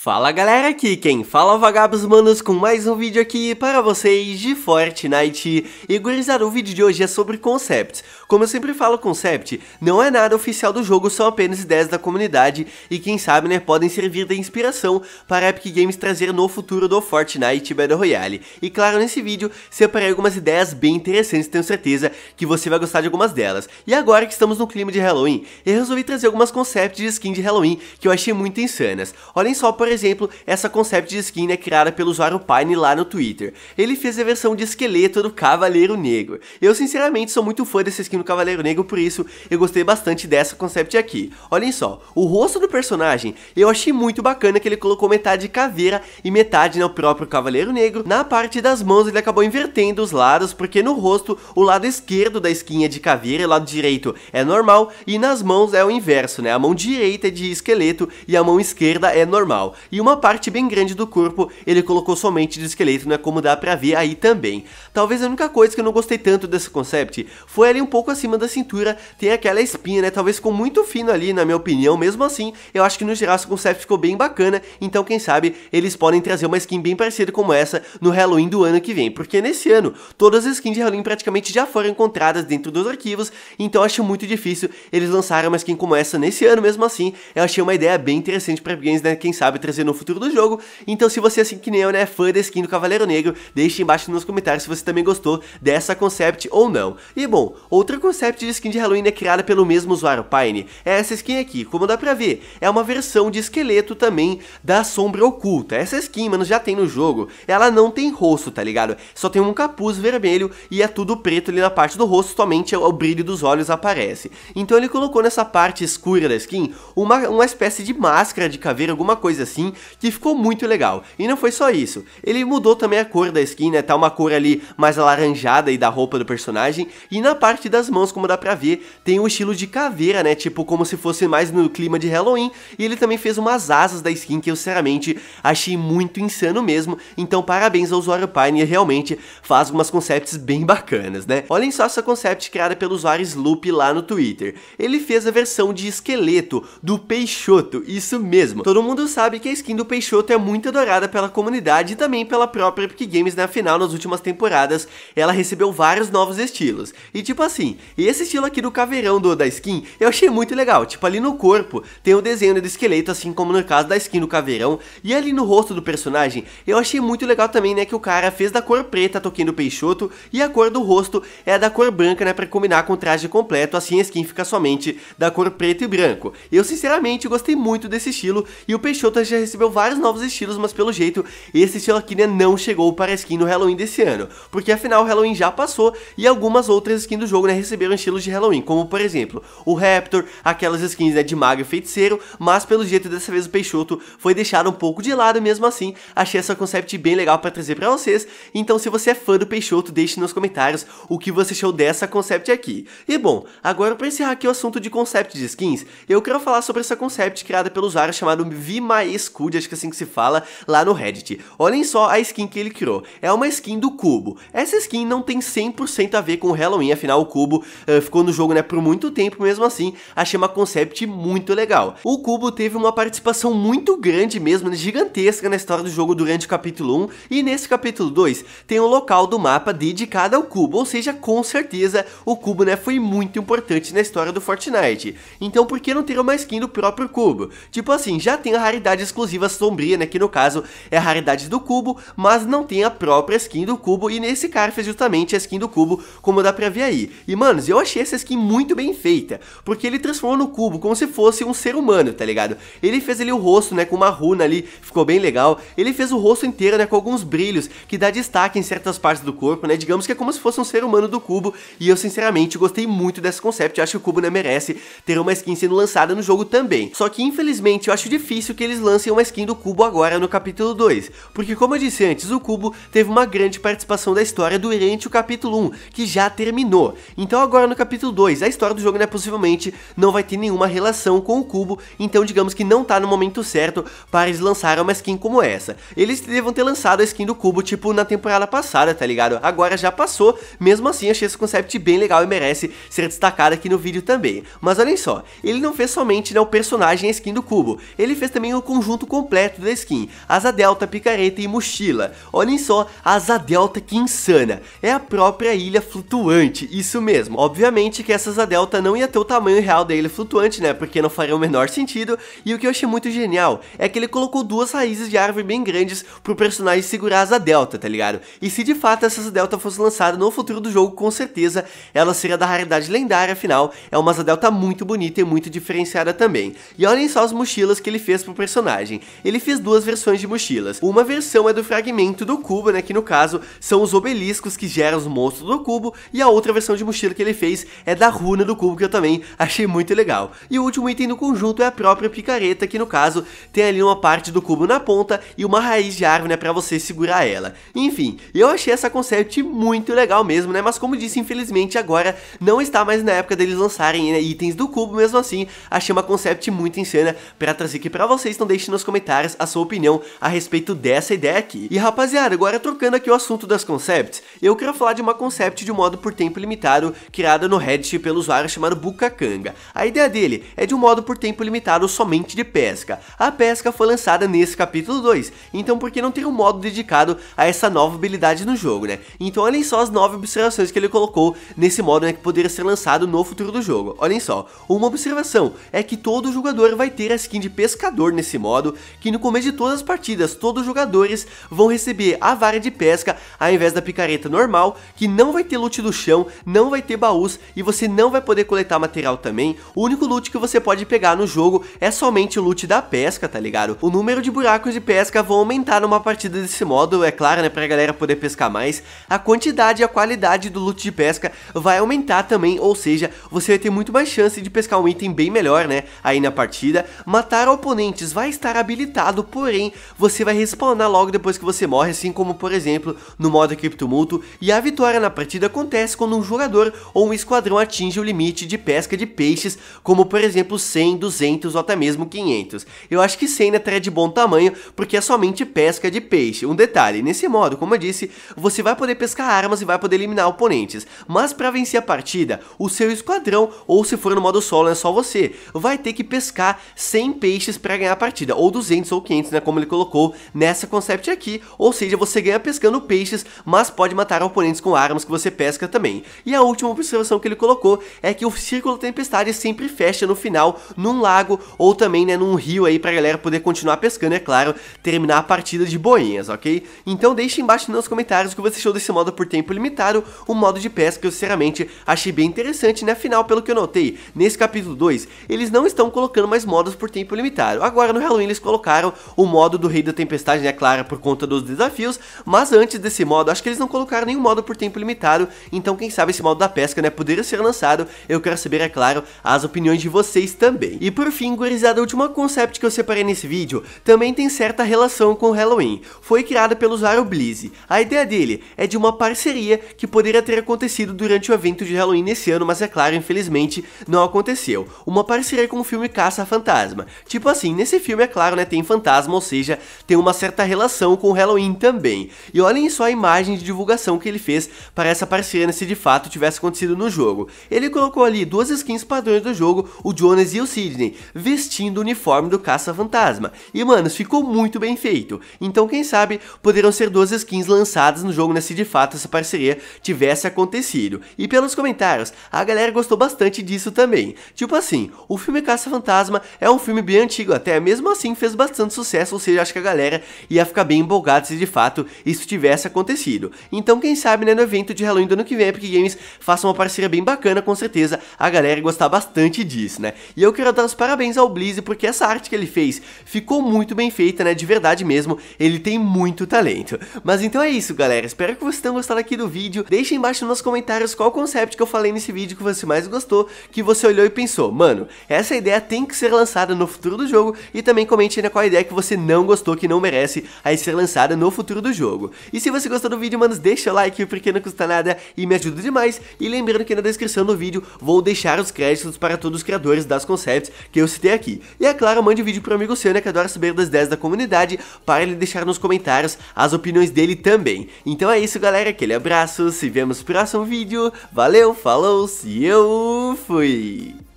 Fala galera, aqui quem fala é Vagabos Manos com mais um vídeo aqui para vocês de Fortnite. E gurizada, o vídeo de hoje é sobre concepts, Como eu sempre falo, Concept não é nada oficial do jogo, são apenas ideias da comunidade e quem sabe, né, podem servir de inspiração para a Epic Games trazer no futuro do Fortnite Battle Royale. E claro, nesse vídeo separei algumas ideias bem interessantes, tenho certeza que você vai gostar de algumas delas. E agora que estamos no clima de Halloween, eu resolvi trazer algumas concepts de skin de Halloween que eu achei muito insanas. Olhem só, por por exemplo, essa concept de skin é criada pelo usuário Pine lá no Twitter. Ele fez a versão de esqueleto do Cavaleiro Negro. Eu sinceramente sou muito fã dessa skin do Cavaleiro Negro, por isso eu gostei bastante dessa concept aqui. Olhem só, o rosto do personagem eu achei muito bacana que ele colocou metade caveira e metade no né, próprio Cavaleiro Negro. Na parte das mãos ele acabou invertendo os lados, porque no rosto o lado esquerdo da skin é de caveira e o lado direito é normal, e nas mãos é o inverso, né? A mão direita é de esqueleto e a mão esquerda é normal e uma parte bem grande do corpo ele colocou somente de esqueleto, né, como dá pra ver aí também. Talvez a única coisa que eu não gostei tanto desse concept foi ali um pouco acima da cintura, tem aquela espinha, né, talvez ficou muito fino ali na minha opinião, mesmo assim, eu acho que no geral esse concept ficou bem bacana, então quem sabe eles podem trazer uma skin bem parecida como essa no Halloween do ano que vem, porque nesse ano todas as skins de Halloween praticamente já foram encontradas dentro dos arquivos, então eu acho muito difícil eles lançarem uma skin como essa nesse ano mesmo assim, eu achei uma ideia bem interessante para games, né, quem sabe trazer no futuro do jogo. Então, se você, assim que nem eu, né, é fã da skin do Cavaleiro Negro, deixe embaixo nos comentários se você também gostou dessa concept ou não. E bom, outra concept de skin de Halloween é criada pelo mesmo usuário Pine. É essa skin aqui, como dá pra ver, é uma versão de esqueleto também da Sombra Oculta. Essa skin, mano, já tem no jogo. Ela não tem rosto, tá ligado? Só tem um capuz vermelho e é tudo preto ali na parte do rosto, somente o brilho dos olhos aparece. Então ele colocou nessa parte escura da skin uma, uma espécie de máscara de caveira, alguma coisa assim assim, que ficou muito legal. E não foi só isso, ele mudou também a cor da skin, né, tá uma cor ali mais alaranjada e da roupa do personagem, e na parte das mãos, como dá pra ver, tem o um estilo de caveira, né, tipo como se fosse mais no clima de Halloween, e ele também fez umas asas da skin que eu sinceramente achei muito insano mesmo, então parabéns ao usuário Pine, realmente faz umas concepts bem bacanas, né. Olhem só essa concept criada pelo usuário Sloop lá no Twitter, ele fez a versão de esqueleto do Peixoto, isso mesmo, todo mundo sabe que que a skin do Peixoto é muito adorada pela comunidade e também pela própria Epic Games na né? final nas últimas temporadas, ela recebeu vários novos estilos. E tipo assim, esse estilo aqui do caveirão do, da skin, eu achei muito legal, tipo ali no corpo tem o desenho do esqueleto, assim como no caso da skin do caveirão, e ali no rosto do personagem, eu achei muito legal também, né, que o cara fez da cor preta a toquinha do Peixoto, e a cor do rosto é da cor branca, né, pra combinar com o traje completo, assim a skin fica somente da cor preta e branco. Eu sinceramente gostei muito desse estilo, e o Peixoto já recebeu vários novos estilos, mas pelo jeito, esse estilo aqui né, não chegou para a skin do Halloween desse ano, porque afinal o Halloween já passou e algumas outras skins do jogo né, receberam estilos de Halloween, como por exemplo, o Raptor, aquelas skins né, de mago e feiticeiro, mas pelo jeito dessa vez o Peixoto foi deixado um pouco de lado, mesmo assim, achei essa concept bem legal para trazer para vocês, então se você é fã do Peixoto, deixe nos comentários o que você achou dessa concept aqui. E bom, agora para encerrar aqui o assunto de concept de skins, eu quero falar sobre essa concept criada pelo usuário chamado Vimaes Scud, acho que é assim que se fala, lá no Reddit. Olhem só a skin que ele criou. É uma skin do Cubo. Essa skin não tem 100% a ver com Halloween, afinal o Cubo uh, ficou no jogo né, por muito tempo, mesmo assim, achei uma concept muito legal. O Cubo teve uma participação muito grande mesmo, né, gigantesca na história do jogo durante o capítulo 1, e nesse capítulo 2 tem um local do mapa dedicado ao Cubo, ou seja, com certeza o Cubo né, foi muito importante na história do Fortnite. Então por que não ter uma skin do próprio Cubo? Tipo assim, já tem a raridade exclusiva sombria, né, que no caso é a raridade do cubo, mas não tem a própria skin do cubo, e nesse cara fez justamente a skin do cubo, como dá pra ver aí. E, manos, eu achei essa skin muito bem feita, porque ele transformou no cubo como se fosse um ser humano, tá ligado? Ele fez ali o rosto, né, com uma runa ali, ficou bem legal, ele fez o rosto inteiro, né, com alguns brilhos, que dá destaque em certas partes do corpo, né, digamos que é como se fosse um ser humano do cubo, e eu, sinceramente, gostei muito desse concept, eu acho que o cubo, né, merece ter uma skin sendo lançada no jogo também. Só que, infelizmente, eu acho difícil que eles lancem lancem uma skin do Cubo agora no capítulo 2, porque como eu disse antes, o Cubo teve uma grande participação da história durante o capítulo 1, que já terminou. Então agora no capítulo 2, a história do jogo né, possivelmente não vai ter nenhuma relação com o Cubo, então digamos que não tá no momento certo para eles lançarem uma skin como essa. Eles devam ter lançado a skin do Cubo tipo na temporada passada, tá ligado? Agora já passou, mesmo assim achei esse concept bem legal e merece ser destacado aqui no vídeo também. Mas olhem só, ele não fez somente né, o personagem a skin do Cubo, ele fez também o conjunto conjunto completo da skin, asa delta, picareta e mochila. Olhem só a asa delta que insana, é a própria ilha flutuante, isso mesmo. Obviamente que essa asa delta não ia ter o tamanho real da ilha flutuante, né, porque não faria o menor sentido, e o que eu achei muito genial é que ele colocou duas raízes de árvore bem grandes pro personagem segurar a asa delta, tá ligado? E se de fato essa asa delta fosse lançada no futuro do jogo, com certeza ela seria da raridade lendária, afinal é uma asa delta muito bonita e muito diferenciada também. E olhem só as mochilas que ele fez pro personagem viagem. Ele fez duas versões de mochilas. Uma versão é do fragmento do cubo, né, que no caso são os obeliscos que geram os monstros do cubo, e a outra versão de mochila que ele fez é da runa do cubo, que eu também achei muito legal. E o último item do conjunto é a própria picareta, que no caso tem ali uma parte do cubo na ponta e uma raiz de árvore, né, pra você segurar ela. Enfim, eu achei essa concept muito legal mesmo, né, mas como disse, infelizmente agora não está mais na época deles lançarem né, itens do cubo, mesmo assim, achei uma concept muito insana pra trazer aqui pra vocês, então deixe deixe nos comentários a sua opinião a respeito dessa ideia aqui. E rapaziada, agora trocando aqui o assunto das concepts, eu quero falar de uma concept de modo por tempo limitado criada no Reddit pelo usuário chamado Bukakanga. A ideia dele é de um modo por tempo limitado somente de pesca. A pesca foi lançada nesse capítulo 2, então por que não ter um modo dedicado a essa nova habilidade no jogo, né? Então olhem só as 9 observações que ele colocou nesse modo né, que poderia ser lançado no futuro do jogo. Olhem só, uma observação é que todo jogador vai ter a skin de pescador nesse modo, modo que no começo de todas as partidas, todos os jogadores vão receber a vara de pesca ao invés da picareta normal, que não vai ter loot do chão, não vai ter baús e você não vai poder coletar material também. O único loot que você pode pegar no jogo é somente o loot da pesca, tá ligado? O número de buracos de pesca vão aumentar numa partida desse modo, é claro, né, pra galera poder pescar mais. A quantidade e a qualidade do loot de pesca vai aumentar também, ou seja, você vai ter muito mais chance de pescar um item bem melhor, né, aí na partida. Matar oponentes vai estar estar habilitado, porém você vai respawnar logo depois que você morre, assim como por exemplo no modo criptomulto, e a vitória na partida acontece quando um jogador ou um esquadrão atinge o limite de pesca de peixes, como por exemplo 100, 200 ou até mesmo 500. Eu acho que 100 até é de bom tamanho, porque é somente pesca de peixe. Um detalhe, nesse modo, como eu disse, você vai poder pescar armas e vai poder eliminar oponentes, mas para vencer a partida, o seu esquadrão, ou se for no modo solo, é só você, vai ter que pescar 100 peixes para ganhar a partida ou 200 ou 500, né, como ele colocou nessa concept aqui, ou seja, você ganha pescando peixes, mas pode matar oponentes com armas que você pesca também. E a última observação que ele colocou é que o Círculo Tempestade sempre fecha no final num lago ou também, né, num rio aí pra galera poder continuar pescando, é claro, terminar a partida de boinhas, ok? Então deixe embaixo nos comentários o que você achou desse modo por tempo limitado, um modo de pesca que eu sinceramente achei bem interessante, né, afinal, pelo que eu notei, nesse capítulo 2, eles não estão colocando mais modos por tempo limitado. Agora no Halloween eles colocaram o modo do Rei da Tempestade, né, claro, por conta dos desafios, mas antes desse modo, acho que eles não colocaram nenhum modo por tempo limitado, então quem sabe esse modo da pesca, né, poderia ser lançado, eu quero saber, é claro, as opiniões de vocês também. E por fim, gurizada, a última concept que eu separei nesse vídeo também tem certa relação com Halloween, foi criada pelo usuário Blizz, a ideia dele é de uma parceria que poderia ter acontecido durante o evento de Halloween nesse ano, mas é claro, infelizmente, não aconteceu, uma parceria com o filme Caça Fantasma, tipo assim, nesse filme, é claro, né, tem fantasma, ou seja, tem uma certa relação com o Halloween também. E olhem só a imagem de divulgação que ele fez para essa parceria né, se de fato tivesse acontecido no jogo. Ele colocou ali duas skins padrões do jogo, o Jonas e o Sidney, vestindo o uniforme do caça-fantasma. E, manos, ficou muito bem feito. Então, quem sabe, poderão ser duas skins lançadas no jogo, né, se de fato essa parceria tivesse acontecido. E pelos comentários, a galera gostou bastante disso também. Tipo assim, o filme Caça-Fantasma é um filme bem antigo, até mesmo assim assim fez bastante sucesso, ou seja, acho que a galera ia ficar bem empolgada se de fato isso tivesse acontecido. Então quem sabe né, no evento de Halloween do ano que vem, a Epic Games faça uma parceria bem bacana, com certeza a galera ia gostar bastante disso, né? E eu quero dar os parabéns ao Blizzard porque essa arte que ele fez ficou muito bem feita, né? De verdade mesmo, ele tem muito talento. Mas então é isso, galera. Espero que vocês tenham gostado aqui do vídeo. Deixem embaixo nos comentários qual conceito que eu falei nesse vídeo que você mais gostou, que você olhou e pensou, mano, essa ideia tem que ser lançada no futuro do jogo e também comente ainda qual a ideia que você não gostou, que não merece aí ser lançada no futuro do jogo. E se você gostou do vídeo, manos, deixa o like, porque não custa nada e me ajuda demais. E lembrando que na descrição do vídeo vou deixar os créditos para todos os criadores das concepts que eu citei aqui. E é claro, mande o um vídeo o amigo seu, né, que adora saber das ideias da comunidade, para ele deixar nos comentários as opiniões dele também. Então é isso, galera, aquele abraço, se vemos no próximo vídeo, valeu, falou, se eu fui!